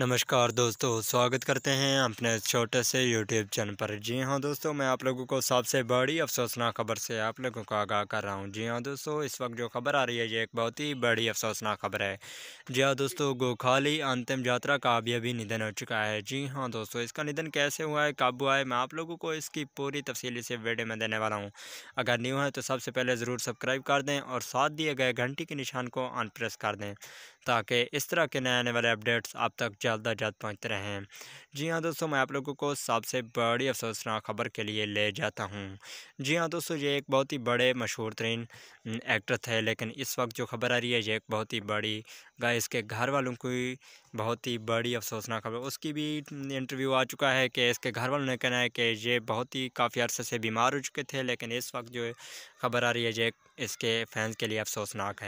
नमस्कार दोस्तों स्वागत करते हैं अपने छोटे से यूट्यूब चैनल पर जी हाँ दोस्तों मैं आप लोगों को सबसे बड़ी अफसोसनाक खबर से आप लोगों को आगाह कर रहा हूँ जी हाँ दोस्तों इस वक्त जो खबर आ रही है ये एक बहुत ही बड़ी अफसोसनाक खबर है जी हाँ दोस्तों गोखाली अंतिम यात्रा का अभी अभी निधन हो चुका है जी हाँ दोस्तों इसका निधन कैसे हुआ है कब हुआ है मैं आप लोगों को इसकी पूरी तफसीली से वीडियो में देने वाला हूँ अगर न्यू है तो सबसे पहले ज़रूर सब्सक्राइब कर दें और साथ दिए गए घंटी के निशान को अनप्रेस कर दें ताकि इस तरह के नए आने वाले अपडेट्स आप तक जल्द जल्द पहुँचते रहें जी हाँ दोस्तों मैं आप लोगों को सबसे बड़ी अफसोसनाक खबर के लिए ले जाता हूँ जी हाँ दोस्तों ये एक बहुत ही बड़े मशहूर तरीन एक्टर थे लेकिन इस वक्त जो खबर आ रही है ये एक बहुत ही बड़ी गाय इसके घर वालों की बहुत ही बड़ी अफसोसनाक खबर उसकी भी इंटरव्यू आ चुका है कि इसके घर वालों ने कहना है कि ये बहुत ही काफ़ी अर्से से बीमार हो चुके थे लेकिन इस वक्त जो खबर आ रही है ये इसके फैंस के लिए अफसोसनाक है